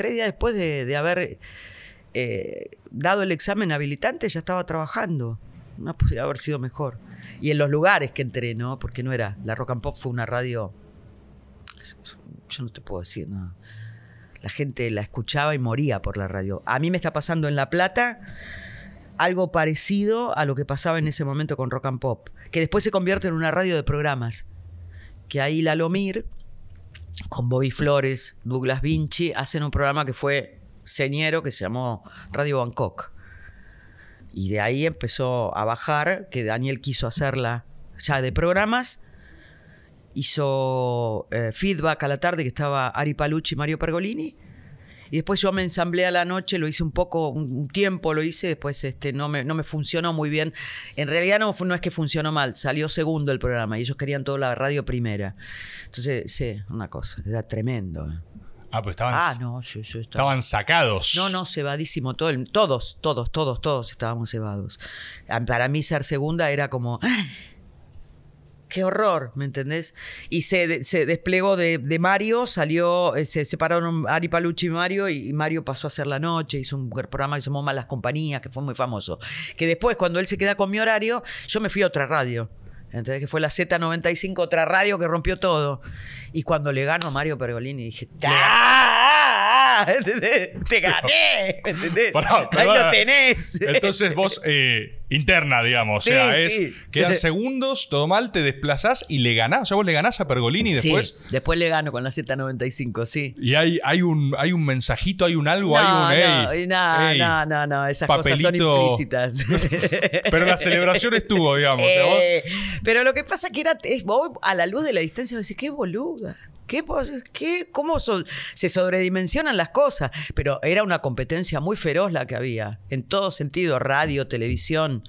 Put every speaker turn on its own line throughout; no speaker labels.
tres días después de, haber eh, dado el examen habilitante, ya estaba trabajando. No podría haber sido mejor. Y en los lugares que entré, ¿no? Porque no era. La Rock and Pop fue una radio. Yo no te puedo decir, no. La gente la escuchaba y moría por la radio. A mí me está pasando en La Plata algo parecido a lo que pasaba en ese momento con Rock and Pop, que después se convierte en una radio de programas. Que ahí Lalomir, con Bobby Flores, Douglas Vinci, hacen un programa que fue señero que se llamó Radio Bangkok. Y de ahí empezó a bajar, que Daniel quiso hacerla ya de programas. Hizo eh, feedback a la tarde que estaba Ari Palucci y Mario Pergolini. Y después yo me ensamblé a la noche, lo hice un poco, un tiempo lo hice, después este, no, me, no me funcionó muy bien. En realidad no, no es que funcionó mal, salió segundo el programa y ellos querían toda la radio primera. Entonces, sí, una cosa, era tremendo. Ah, pues estaban. Ah, no, yo, estaba. Estaban sacados. No, no, cebadísimo. Todo todos, todos, todos, todos estábamos cebados. Ah, para mí ser segunda era como qué horror, ¿me entendés? Y se, desplegó de, Mario, salió, eh, se separaron Ari Palucci y Mario, y Mario pasó a hacer la noche, hizo un programa que se llamó Malas Compañías, que fue muy famoso. Que después, cuando él se queda con mi horario, yo me fui a otra radio. ¿Entendés? que fue la Z95, otra radio que rompió todo. Y cuando le gano a Mario Pergolini, dije, ah, ah, ah, ¡Te gané! ¿Entendés? Ahí lo tenés. Entonces
vos... Eh, interna, digamos. o sea, es. Quedan segundos, todo mal, te desplazás y le ganás. O sea, vos le ganás a Pergolini y después. Después le gano con la z sí. Y hay, hay, un, hay un mensajito, hay un algo, hay un. No, no, no, no, no, esas cosas son implícitas. pero la celebración estuvo, digamos. Eh,
pero lo que pasa que era. Es, que a la luz de la distancia decís, qué boluda. ¿Qué, qué, ¿Cómo se sobredimensionan las cosas? Pero era una competencia muy feroz la que había, en todo sentido, radio, televisión,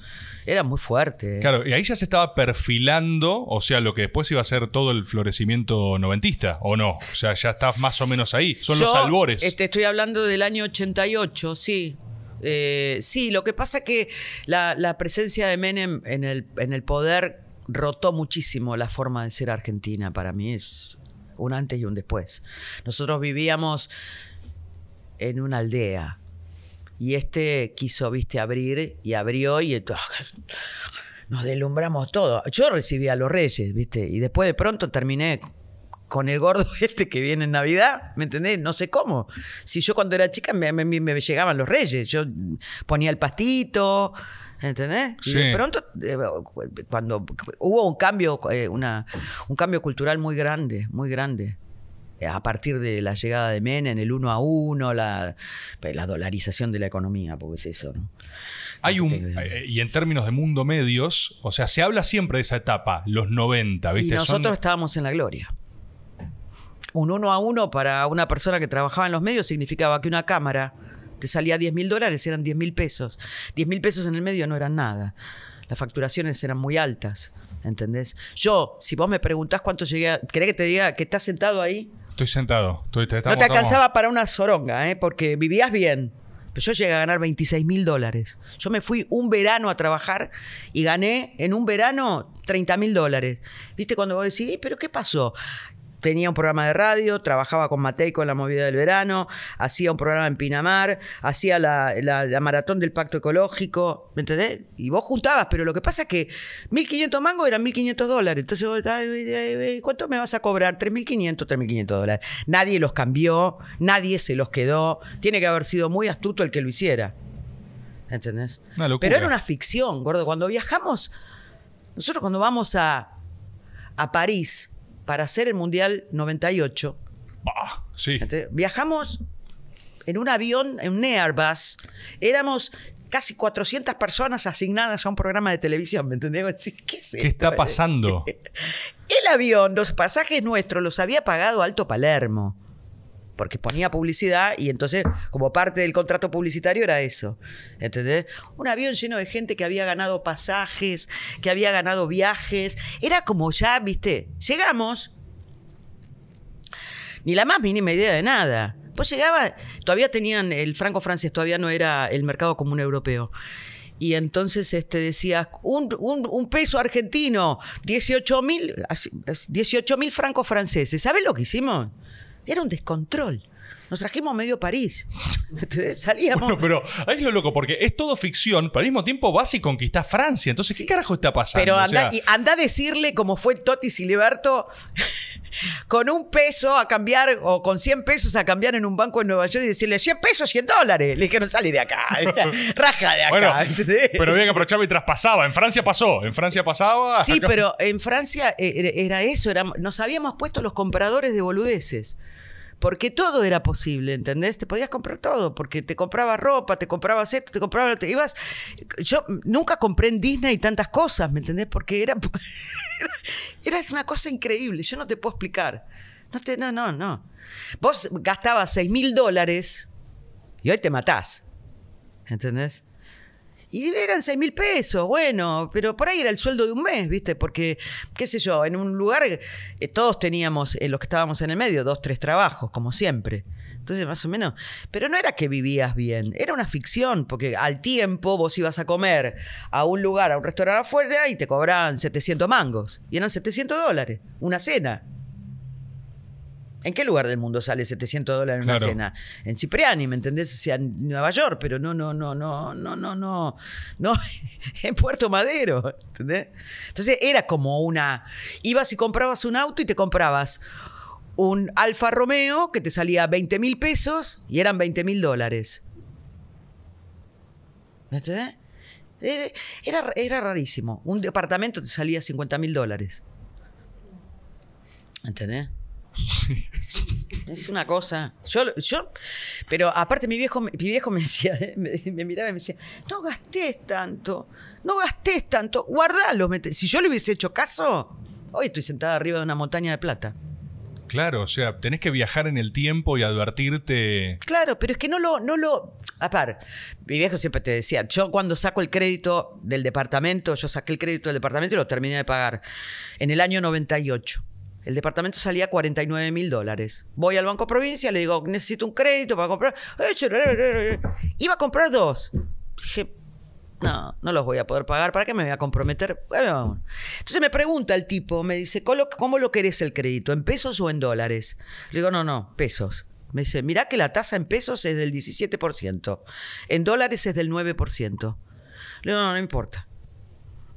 era muy fuerte. ¿eh? Claro,
y ahí ya se estaba perfilando, o sea, lo que después iba a ser todo el florecimiento noventista, ¿o no? O sea, ya estás más o menos ahí, son los albores. Este,
estoy hablando del año 88, sí. Eh, sí, lo que pasa es que la, la presencia de Menem en el, en el poder rotó muchísimo la forma de ser argentina. Para mí es un antes y un después. Nosotros vivíamos en una aldea y este quiso, viste, abrir y abrió y nos deslumbramos todo. Yo recibía a los reyes, viste, y después de pronto terminé con el gordo este que viene en Navidad, ¿me entendés? No sé cómo. Si yo cuando era chica me llegaban los reyes, yo ponía el pastito, ¿Entendés? de pronto, eh, cuando hubo un cambio, eh, una, un cambio cultural muy grande, muy grande eh, a partir de la llegada de Menem, el uno a uno, la, pues, la dolarización de la economía, porque es eso, ¿no?
Hay este, un, y en términos de mundo medios, o sea, se habla siempre de esa etapa, los 90, ¿viste? Y nosotros
estábamos en la gloria. Un uno a uno para una persona que trabajaba en los medios significaba que una cámara te salía 10 mil dólares, eran 10 mil pesos. 10 mil pesos en el medio no eran nada. Las facturaciones eran muy altas, ¿entendés? Yo, si vos me preguntás cuánto llegué a... ¿Querés que te diga que estás sentado ahí?
Estoy sentado. Estoy, te, no te alcanzaba
para una soronga, ¿eh? porque vivías bien. Pero yo llegué a ganar 26 mil dólares. Yo me fui un verano a trabajar y gané en un verano 30 mil dólares. ¿Viste cuando vos decís, pero qué pasó? tenía un programa de radio, trabajaba con Mateico en la movida del verano, hacía un programa en Pinamar, hacía la, la, maratón del pacto ecológico, ¿me entendés? Y vos juntabas, pero lo que pasa es que 1.500 mangos eran 1.500 dólares. Entonces vos, ¿cuánto me vas a cobrar? 3.500, 3.500 dólares. Nadie los cambió, nadie se los quedó. Tiene que haber sido muy astuto el que lo hiciera. ¿Entendés?
Pero era una
ficción, gordo. Cuando viajamos, nosotros cuando vamos a, a París, para hacer el Mundial 98. Bah, sí. viajamos en un avión, en un Airbus. Éramos casi 400 personas asignadas a un programa de televisión, ¿me entendés? ¿Qué, ¿Qué está pasando? El avión, los pasajes nuestros los había pagado Alto Palermo porque ponía publicidad y entonces como parte del contrato publicitario era eso. ¿Entendés? Un avión lleno de gente que había ganado pasajes, que había ganado viajes. Era como ya, viste, llegamos. Ni la más mínima idea de nada. Pues llegaba, todavía tenían el franco francés, todavía no era el mercado común europeo. Y entonces este, decías, un, peso argentino, 18 mil francos franceses. ¿Sabes lo que hicimos? Era un descontrol. Nos trajimos medio
París. Salíamos. pero ahí es lo loco, porque es todo ficción, pero al mismo tiempo vas y conquistás Francia. Entonces, ¿qué carajo está pasando? Pero anda, y
anda a decirle, cómo fue Totti Siliberto, con un peso a cambiar o con 100 pesos a cambiar en un banco en Nueva York y decirle 100 pesos, 100 dólares. Le dijeron, sale de acá, raja de acá.
pero había que aprovechar mientras pasaba. En Francia pasó, en Francia pasaba. Sí, pero
en Francia eh, era eso, era, nos habíamos puesto los compradores de boludeces. Porque todo era posible, ¿entendés? Te podías comprar todo, porque te comprabas ropa, te comprabas esto, te comprabas... que ibas... Yo nunca compré en Disney tantas cosas, ¿me entendés? Porque era... era una cosa increíble, yo no te puedo explicar. No, te, no, no, no. Vos gastabas 6 mil dólares y hoy te matás. ¿Entendés? Y eran 6 mil pesos, bueno, pero por ahí era el sueldo de un mes, ¿viste? Porque, qué sé yo, en un lugar eh, todos teníamos, eh, los que estábamos en el medio, dos, tres trabajos, como siempre. Entonces, más o menos. Pero no era que vivías bien, era una ficción, porque al tiempo vos ibas a comer a un lugar, a un restaurante afuera y te cobraban 700 mangos. Y eran 700 dólares, una cena. ¿En qué lugar del mundo sale 700 dólares en una cena? En Cipriani, ¿me entendés? O sea, en Nueva York, pero no, no, no, no, no, no, no, no, en Puerto Madero, ¿entendés? Entonces era como una, ibas y comprabas un auto y te comprabas un Alfa Romeo que te salía 20 mil pesos y eran 20 mil dólares. entendés? Era, era rarísimo. Un departamento te salía 50 mil dólares. ¿Entendés? Es una cosa. Yo, yo, pero aparte mi viejo, mi viejo me decía, eh, me, miraba y me decía, no gastes tanto, no gastes tanto, guardalo. Si yo le hubiese hecho caso, hoy estoy sentada arriba de una montaña de plata.
Claro, o sea, tenés que viajar en el tiempo y advertirte.
Claro, pero es que no lo, no lo. aparte mi viejo siempre te decía, yo cuando saco el crédito del departamento, yo saqué el crédito del departamento y lo terminé de pagar en el año 98. El departamento salía 49 mil dólares. Voy al Banco Provincia, le digo, necesito un crédito para comprar. Iba a comprar dos. Dije, no, no los voy a poder pagar, ¿para qué me voy a comprometer? Entonces me pregunta el tipo, me dice, ¿cómo lo querés el crédito? ¿En pesos o en dólares? Le digo, no, no, pesos. Me dice, mirá que la tasa en pesos es del 17%, en dólares es del 9%. Le digo, no, no importa.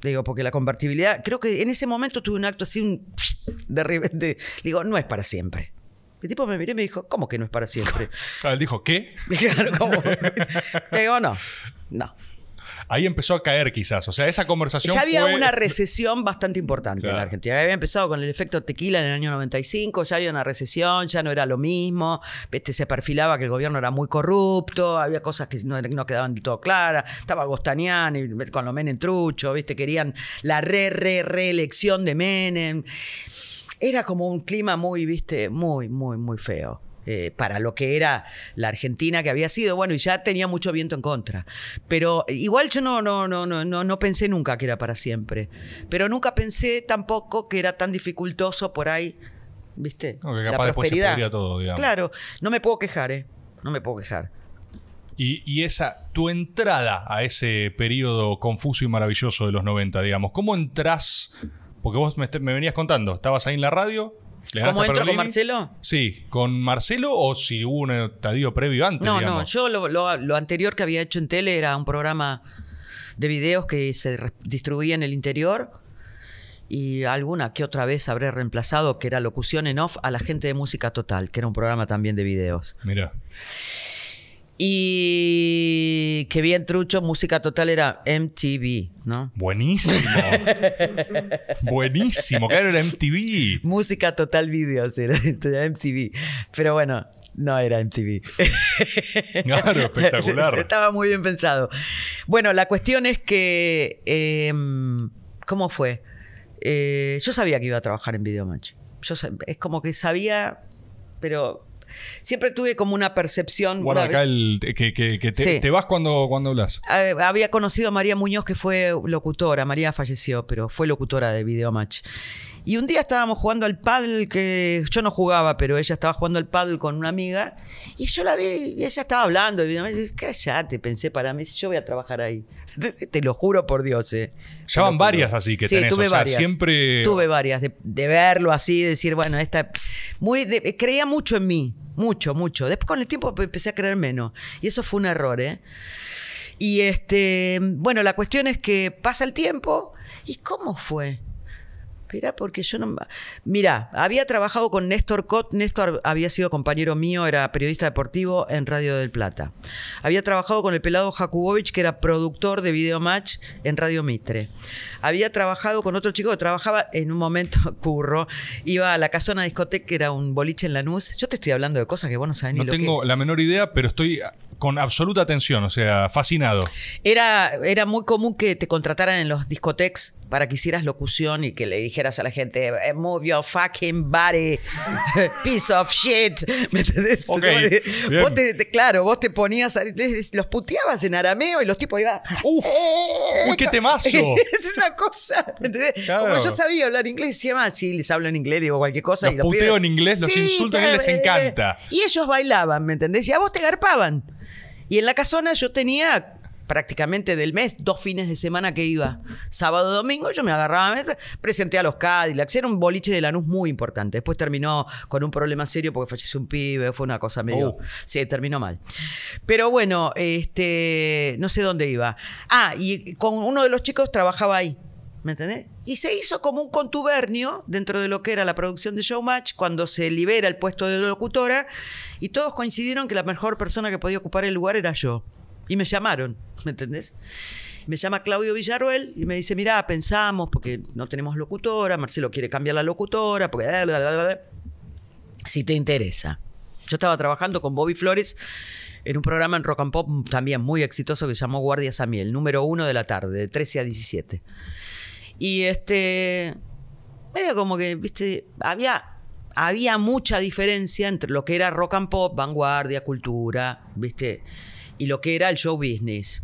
Digo, porque la convertibilidad, creo que en ese momento tuve un acto así, un de, de, digo, no es para siempre. El tipo me miró y me dijo, ¿cómo que no es para siempre? Él dijo, ¿qué? Claro,
digo, no, no ahí empezó a caer quizás. O sea, esa conversación. Ya había una
recesión bastante importante en la Argentina. Había empezado con el efecto tequila en el año 95, ya había una recesión, ya no era lo mismo. Este, se perfilaba que el gobierno era muy corrupto, había cosas que no, quedaban del todo claras. Estaba Gostanian y con lo Menem Trucho, ¿viste? Querían la re, re, reelección de Menem. Era como un clima muy, viste, muy, muy, muy feo. Eh, para lo que era la Argentina que había sido, bueno, y ya tenía mucho viento en contra. Pero igual yo no, no, no, no, no, pensé nunca que era para siempre. Pero nunca pensé tampoco que era tan dificultoso por ahí, ¿viste? la prosperidad. todo, digamos. Claro, no me puedo quejar, ¿eh?
No me puedo quejar. Y, esa, tu entrada a ese periodo confuso y maravilloso de los 90, digamos, ¿cómo entras? Porque vos me, me venías contando, estabas ahí en la radio, ¿Cómo entro con Marcelo? Sí, ¿con Marcelo o si hubo un estadio previo
antes? No, no, yo lo, lo, lo, anterior que había hecho en tele era un programa de videos que se distribuía en el interior y alguna que otra vez habré reemplazado, que era locución en off, a la gente de música total, que era un programa también de videos. Mira. Y que bien trucho, música total era MTV, ¿no? Buenísimo.
Buenísimo, claro, era MTV. Música
total video, era, era MTV. Pero bueno, no era MTV. Claro, espectacular. Estaba muy bien pensado. Bueno, la cuestión es que. Em, ¿Cómo fue? Eh, yo sabía que iba a trabajar en Videomatch. Yo es como que sabía, pero Siempre tuve como una percepción.
que, te, vas cuando, cuando hablas.
Eh, había conocido a María Muñoz, que fue locutora. María falleció, pero fue locutora de Videomatch. Y un día estábamos jugando al paddle, que yo no jugaba, pero ella estaba jugando al paddle con una amiga, y yo la vi, y ella estaba hablando, y me dije, cállate, pensé para mí, yo voy a trabajar ahí. Te, lo juro por Dios, eh. Ya van varias así que sí, tuve varias. siempre... Tuve varias, de, verlo así, de decir, bueno, esta... Muy creía mucho en mí, mucho, mucho. Después con el tiempo empecé a creer menos, y eso fue un error, ¿eh? Y este, bueno, la cuestión es que pasa el tiempo, ¿y cómo fue? Mirá, porque yo no... Mira, había trabajado con Néstor Cot. Néstor había sido compañero mío, era periodista deportivo en Radio del Plata. Había trabajado con el pelado Jakubovic que era productor de Videomatch en Radio Mitre. Había trabajado con otro chico que trabajaba en un momento curro, iba a la Casona Discoteca, que era un boliche en la Lanús. Yo te estoy hablando de cosas que vos no sabés ni lo que No tengo la
menor idea, pero estoy con absoluta atención, o sea, fascinado.
Era, era muy común que te contrataran en los discotecas para que hicieras locución y que le dijeras a la gente, eh, move your fucking body, piece of shit. ¿Me entendés? claro, vos te ponías, los puteabas en arameo y los tipos iban, ¡Uf! Eh, ¡Uy, qué temazo! es una cosa, ¿me entendés? Como yo sabía hablar inglés, y más. Ah, sí, les hablo en inglés, digo cualquier cosa. Los, y los puteo en inglés, los insultan y les eh, encanta. Y ellos bailaban, ¿me entendés? Y a vos te garpaban. Y en la casona yo tenía prácticamente del mes, dos fines de semana que iba, sábado, domingo, yo me agarraba, presenté a los Cadillacs, era un boliche de Lanús muy importante. Después terminó con un problema serio porque falleció un pibe, fue una cosa medio... Oh. Sí, terminó mal. Pero bueno, este, no sé dónde iba. Ah, y con uno de los chicos trabajaba ahí. ¿Me entendés? Y se hizo como un contubernio dentro de lo que era la producción de Showmatch cuando se libera el puesto de locutora y todos coincidieron que la mejor persona que podía ocupar el lugar era yo. Y me llamaron, ¿me entendés? Me llama Claudio Villaruel y me dice, mirá, pensamos, porque no tenemos locutora, Marcelo quiere cambiar la locutora, porque... si te interesa. Yo estaba trabajando con Bobby Flores en un programa en Rock and Pop también muy exitoso que se llamó Guardias a Miel, número uno de la tarde, de 13 a 17. Y este, medio como que, viste, había, había mucha diferencia entre lo que era rock and pop, vanguardia, cultura, viste y lo que era el show business.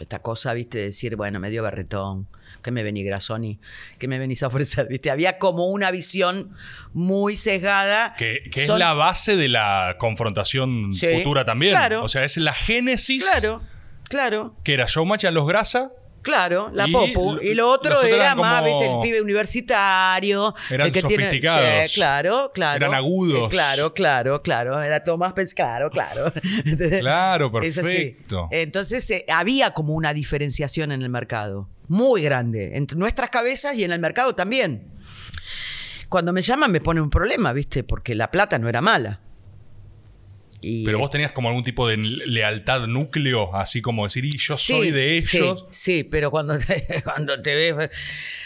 Esta cosa, viste, decir, bueno, dio barretón, que me venís Grasoni, que me venís a ofrecer, viste. Había como una visión muy sesgada.
Que, es la base de la confrontación futura también. Claro. O sea, es la génesis. Claro, claro. Que era Showmatch a los grasa
Claro, la Popu. Y lo otro era más, viste, el pibe universitario. el que Tiene, claro, claro. Eran agudos. Eh, claro, claro, claro. Era Tomás más claro, claro. claro, perfecto. Entonces eh, había como una diferenciación en el mercado. Muy grande. Entre nuestras cabezas y en el mercado también. Cuando me llaman me pone un problema, viste, porque la plata no era mala.
Pero vos eh, tenías como algún tipo de lealtad núcleo, así como decir, yo soy de ellos. Sí, pero cuando
te, cuando te ves. Eh,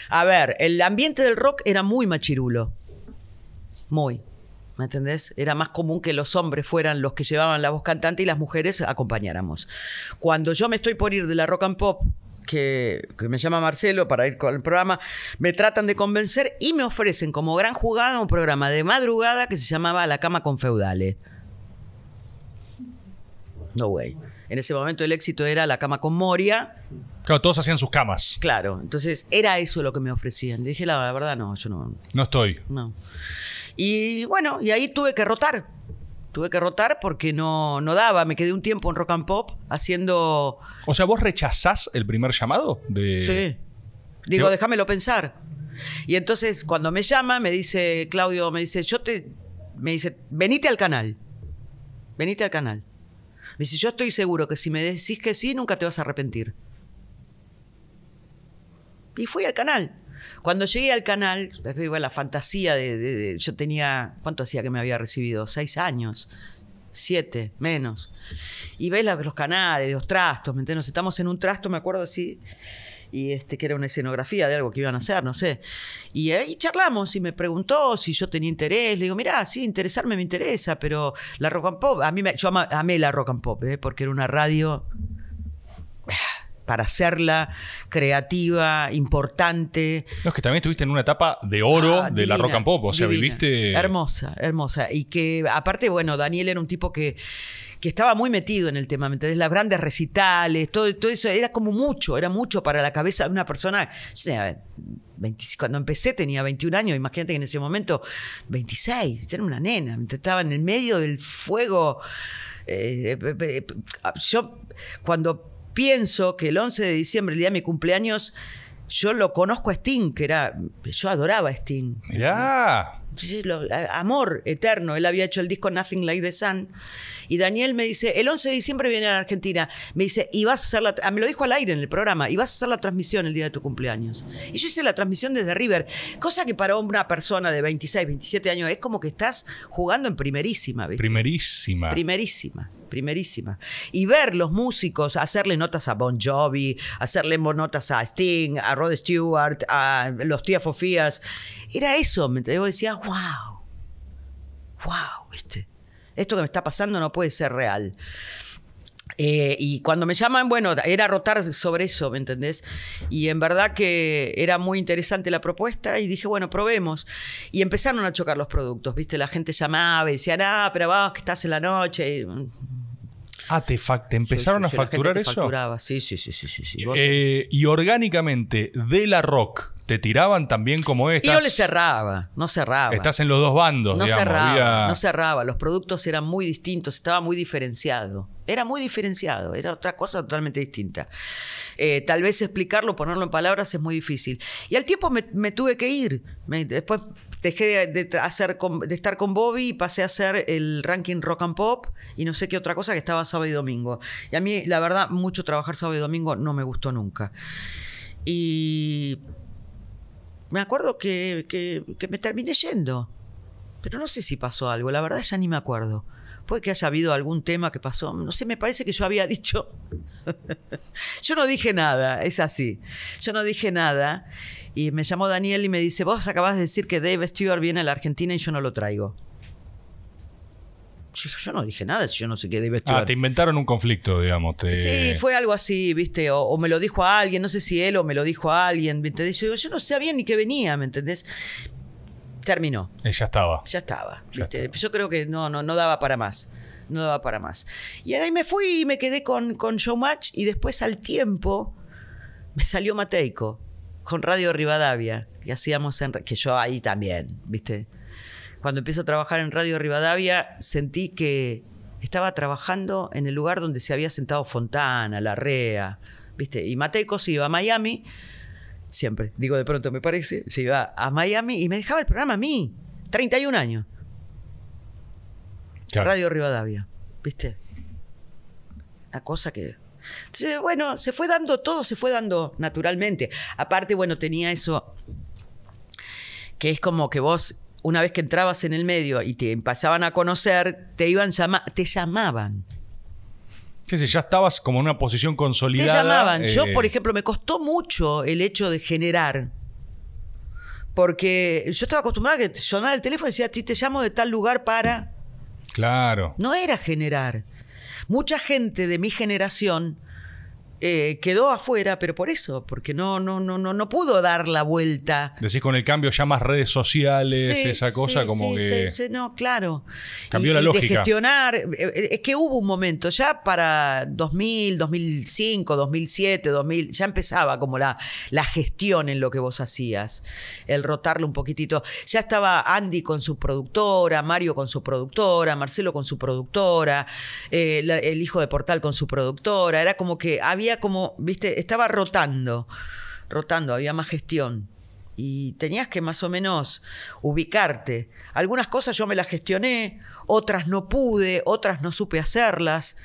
a ver, el ambiente del rock era muy machirulo. Muy. ¿Me entendés? Era más común que los hombres fueran los que llevaban la voz cantante y las mujeres acompañáramos. Cuando yo me estoy por ir de la rock and pop, que, que, me llama Marcelo para ir con el programa, me tratan de convencer y me ofrecen como gran jugada un programa de madrugada que se llamaba La Cama con Feudales. No way. En ese momento el éxito era la cama con Moria. Claro, todos hacían sus camas. Claro, entonces era eso lo que me ofrecían. Le dije, la, verdad, no, yo no.
No estoy. No.
Y bueno, y ahí tuve que rotar. Tuve que rotar porque no, no daba. Me quedé un tiempo en rock and pop haciendo. O sea, ¿vos rechazás el primer llamado? De... Sí. Digo, déjamelo pensar. Y entonces cuando me llama, me dice Claudio, me dice, yo te. Me dice, venite al canal. Venite al canal. Me dice, yo estoy seguro que si me decís que sí, nunca te vas a arrepentir. Y fui al canal. Cuando llegué al canal, la fantasía de, Yo tenía. ¿Cuánto hacía que me había recibido? Seis años. Siete, menos. Y ves los canales, los trastos, ¿me Nos estamos en un trasto, me acuerdo así y este, que era una escenografía de algo que iban a hacer, no sé. Y ahí charlamos y me preguntó si yo tenía interés. Le digo, mirá, sí, interesarme me interesa, pero la rock and pop, a mí me, yo amé la rock and pop, ¿eh? porque era una radio para hacerla, creativa, importante. No, es que también estuviste en una etapa de oro ah, de la rock and pop, o sea, viviste... Hermosa, hermosa. Y que aparte, bueno, Daniel era un tipo que que estaba muy metido en el tema, ¿me Las grandes recitales, todo, todo eso, era como mucho, era mucho para la cabeza de una persona. Yo cuando empecé tenía 21 años, imagínate que en ese momento 26, era una nena, estaba en el medio del fuego. Eh, yo cuando pienso que el 11 de diciembre, el día de mi cumpleaños, yo lo conozco a Sting, que era. Yo adoraba a Sting. amor eterno. Él había hecho el disco Nothing Like the Sun. Y Daniel me dice: el 11 de diciembre viene a la Argentina. Me dice: y vas a hacer la. Ah, me lo dijo al aire en el programa: y vas a hacer la transmisión el día de tu cumpleaños. Y yo hice la transmisión desde River. Cosa que para una persona de 26, 27 años es como que estás jugando en primerísima. ¿viste? Primerísima. Primerísima primerísima. Y ver los músicos hacerle notas a Bon Jovi, hacerle notas a Sting, a Rod Stewart, a los Tía Fofías, era eso. Yo decía, wow, wow, ¿viste? esto que me está pasando no puede ser real. Eh, y cuando me llaman, bueno, era rotar sobre eso, ¿me entendés? Y en verdad que era muy interesante la propuesta y dije, bueno, probemos. Y empezaron a chocar los productos, ¿viste? La gente llamaba y decía, ah, pero vos que estás en la noche. Mm,
Ah, te, empezaron a facturar eso. Facturaba. Sí, sí, sí, sí, eh, y orgánicamente, de la rock, te tiraban también como estas. Y no le cerraba, no cerraba. Estás en los dos bandos. No cerraba, no
cerraba. Los productos eran muy distintos, estaba muy diferenciado. Era muy diferenciado, era otra cosa totalmente distinta. Eh, tal vez explicarlo, ponerlo en palabras es muy difícil. Y al tiempo me, tuve que ir. después dejé de, hacer de estar con Bobby y pasé a hacer el ranking rock and pop y no sé qué otra cosa que estaba sábado y domingo. Y a mí, la verdad, mucho trabajar sábado y domingo no me gustó nunca. Y me acuerdo que, que me terminé yendo, pero no sé si pasó algo, la verdad ya ni me acuerdo. Puede que haya habido algún tema que pasó. No sé, me parece que yo había dicho. yo no dije nada, es así. Yo no dije nada. Y me llamó Daniel y me dice, vos acabas de decir que Dave Stewart viene a la Argentina
y yo no lo traigo. Yo, no dije nada, yo no sé qué Dave ah, Stewart. te inventaron un conflicto, digamos. Sí,
fue algo así, ¿viste? O, me lo dijo a alguien, no sé si él o me lo dijo a alguien, ¿me entendés? Yo no sabía ni que venía, ¿me entendés? Terminó. Eh, ya estaba. Ya estaba, Yo creo que no, no, no daba para más no daba para más. Y ahí me fui y me quedé con, con Showmatch y después al tiempo me salió Mateico con Radio Rivadavia, que hacíamos en, que yo ahí también, ¿viste? Cuando empecé a trabajar en Radio Rivadavia, sentí que estaba trabajando en el lugar donde se había sentado Fontana, Larrea, ¿viste? Y se iba a Miami, siempre, digo de pronto me parece, se iba a Miami y me dejaba el programa a mí, 31 años. Radio Rivadavia, ¿viste? La cosa que bueno, se fue dando todo, se fue dando naturalmente. Aparte, bueno, tenía eso que es como que vos una vez que entrabas en el medio y te pasaban a conocer, te iban te llamaban.
¿Qué sé, ya estabas como en una posición consolidada. Te llamaban. Yo, eh, por
ejemplo, me costó mucho el hecho de generar. Porque yo estaba acostumbrada a que sonara el teléfono y decía, te llamo de tal lugar para. Claro. No era generar. Mucha gente de mi generación eh, quedó afuera, pero por eso, porque no, no, no, no, no pudo dar la vuelta.
Decís con el cambio ya más redes sociales, esa cosa como que.
no, claro.
Cambió la lógica. gestionar.
Eh, es que hubo un momento, ya para 2000, 2005, 2007, 2000, ya empezaba como la, la gestión en lo que vos hacías, el rotarlo un poquitito. Ya estaba Andy con su productora, Mario con su productora, Marcelo con su productora, eh, el hijo de Portal con su productora. Era como que había como, viste, estaba rotando, rotando, había más gestión. Y tenías que más o menos ubicarte. Algunas cosas yo me las gestioné, otras no pude, otras no supe hacerlas.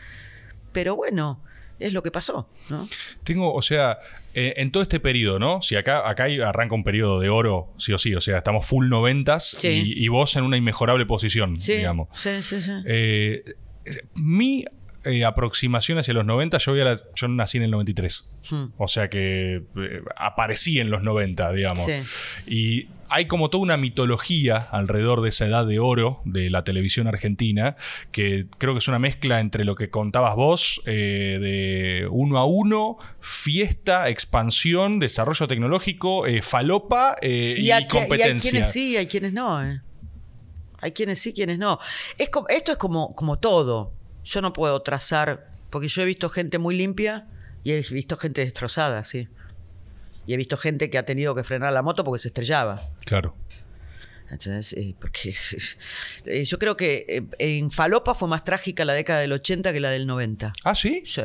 Pero bueno, es lo que pasó,
¿no? Tengo, o sea, eh, en todo este periodo, ¿no? Si acá, acá arranca un periodo de oro, sí o sí, o sea, estamos full noventas y, vos en una inmejorable posición, digamos. Sí, sí, sí. Eh, mi eh, aproximación hacia los 90, yo, yo nací en el 93. Hmm. O sea que eh, aparecí en los 90, digamos. Y hay como toda una mitología alrededor de esa edad de oro de la televisión argentina, que creo que es una mezcla entre lo que contabas vos, eh, de uno a uno, fiesta, expansión, desarrollo tecnológico, falopa y, competencia. Y hay quienes
sí, hay quienes no. Hay quienes sí, quienes no. esto es como, como todo. Yo no puedo trazar, porque yo he visto gente muy limpia y he visto gente destrozada, sí. Y he visto gente que ha tenido que frenar la moto porque se estrellaba. Claro. Entonces, eh, porque eh, yo creo que eh, en Falopa fue más trágica la década del 80 que la del 90. ¿Ah, sí? Sí.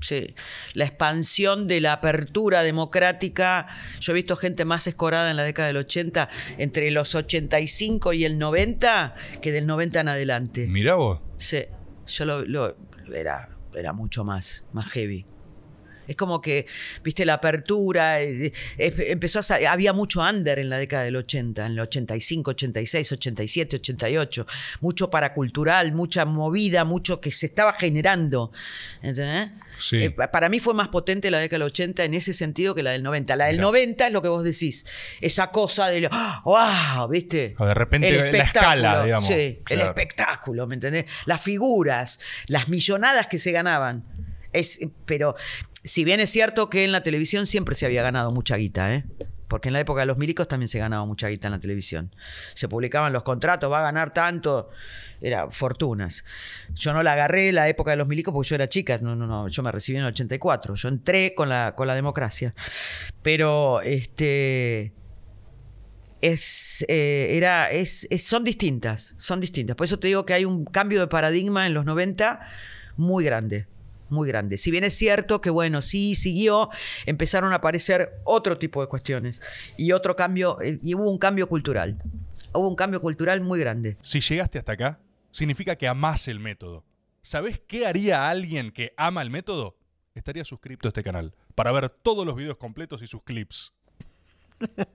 Sí. La expansión de la apertura democrática. Yo he visto gente más escorada en la década del 80, entre los 85 y el 90, que del 90 en adelante. mira vos. Sí. Yo lo, lo era, era mucho más, más heavy. Es como que, viste, la apertura, eh, eh, empezó a, había mucho under en la década del 80, en el 85, 86, 87, 88, mucho paracultural, mucha movida, mucho que se estaba generando. ¿Entendés? Eh, para mí fue más potente la década del 80 en ese sentido que la del 90. La del 90 es lo que vos decís, esa cosa de, wow, ¡ah! viste. de repente la escala, digamos. Sí, el espectáculo, ¿me entendés? Las figuras, las millonadas que se ganaban. Es, pero si bien es cierto que en la televisión siempre se había ganado mucha guita, ¿eh? porque en la época de los milicos también se ganaba mucha guita en la televisión. Se publicaban los contratos, va a ganar tanto, era fortunas. Yo no la agarré la época de los milicos porque yo era chica, no, no, no, yo me recibí en el 84, yo entré con la, con la democracia. Pero este es, eh, era, son distintas, son distintas. Por eso te digo que hay un cambio de paradigma en los 90 muy grande muy grande. Si bien es cierto que, bueno, sí siguió, empezaron a aparecer otro tipo de cuestiones y otro cambio, eh, y hubo un cambio cultural. Hubo un
cambio cultural muy grande. Si llegaste hasta acá, significa que amas el método. Sabes qué haría alguien que ama el método? Estaría suscrito a este canal para ver todos los videos completos y sus clips.